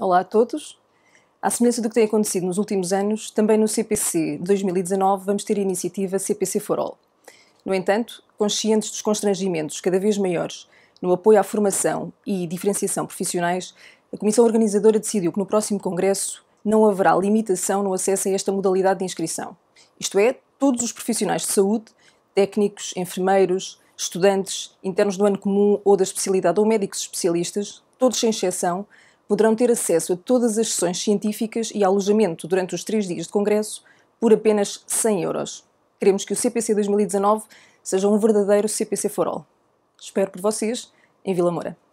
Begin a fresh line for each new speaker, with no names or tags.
Olá a todos. À semelhança do que tem acontecido nos últimos anos, também no CPC 2019 vamos ter a iniciativa CPC for All. No entanto, conscientes dos constrangimentos cada vez maiores no apoio à formação e diferenciação profissionais, a Comissão Organizadora decidiu que no próximo Congresso não haverá limitação no acesso a esta modalidade de inscrição. Isto é, todos os profissionais de saúde, técnicos, enfermeiros, estudantes, internos do ano comum ou da especialidade ou médicos especialistas, todos sem exceção, poderão ter acesso a todas as sessões científicas e alojamento durante os três dias de congresso por apenas 100 euros. Queremos que o CPC 2019 seja um verdadeiro CPC for all. Espero por vocês em Vila Moura.